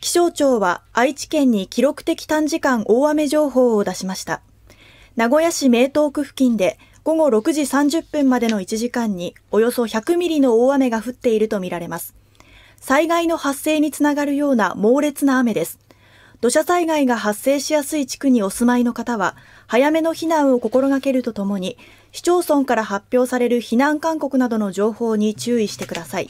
気象庁は愛知県に記録的短時間大雨情報を出しました。名古屋市名東区付近で午後6時30分までの1時間におよそ100ミリの大雨が降っているとみられます。災害の発生につながるような猛烈な雨です。土砂災害が発生しやすい地区にお住まいの方は、早めの避難を心がけるとともに、市町村から発表される避難勧告などの情報に注意してください。